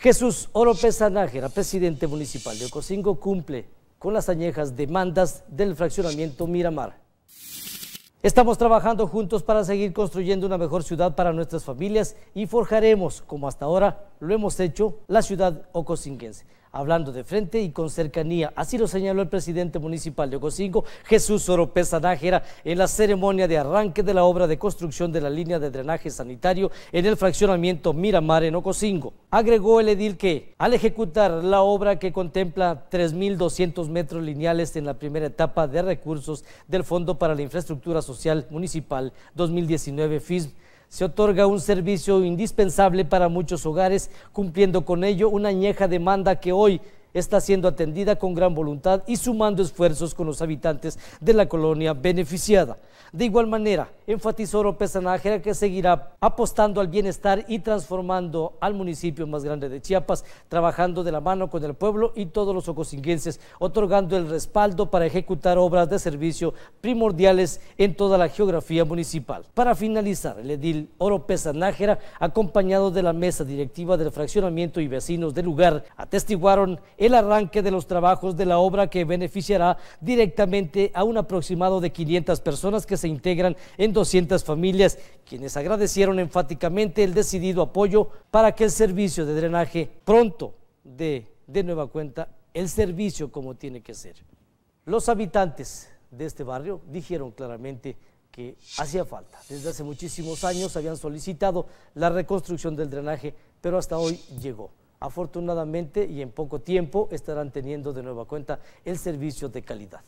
Jesús Oropesa Nájera, presidente municipal de Ocosingo, cumple con las añejas demandas del fraccionamiento Miramar. Estamos trabajando juntos para seguir construyendo una mejor ciudad para nuestras familias y forjaremos, como hasta ahora lo hemos hecho, la ciudad ocosinguense hablando de frente y con cercanía. Así lo señaló el presidente municipal de Ocosingo, Jesús Oropesa Nájera, en la ceremonia de arranque de la obra de construcción de la línea de drenaje sanitario en el fraccionamiento Miramar en Ocosingo. Agregó el edil que, al ejecutar la obra que contempla 3.200 metros lineales en la primera etapa de recursos del Fondo para la Infraestructura Social Municipal 2019 FISM, se otorga un servicio indispensable para muchos hogares, cumpliendo con ello una añeja demanda que hoy está siendo atendida con gran voluntad y sumando esfuerzos con los habitantes de la colonia beneficiada. De igual manera, enfatizó López Anájera que seguirá apostando al bienestar y transformando al municipio más grande de Chiapas, trabajando de la mano con el pueblo y todos los ocosinguenses, otorgando el respaldo para ejecutar obras de servicio primordiales en toda la geografía municipal. Para finalizar, el edil Oro Nájera, acompañado de la mesa directiva del fraccionamiento y vecinos del lugar, atestiguaron el arranque de los trabajos de la obra que beneficiará directamente a un aproximado de 500 personas que se integran en 200 familias, quienes agradecieron enfáticamente el decidido apoyo para que el servicio de drenaje pronto dé de nueva cuenta el servicio como tiene que ser. Los habitantes de este barrio dijeron claramente que hacía falta. Desde hace muchísimos años habían solicitado la reconstrucción del drenaje, pero hasta hoy llegó afortunadamente y en poco tiempo estarán teniendo de nueva cuenta el servicio de calidad.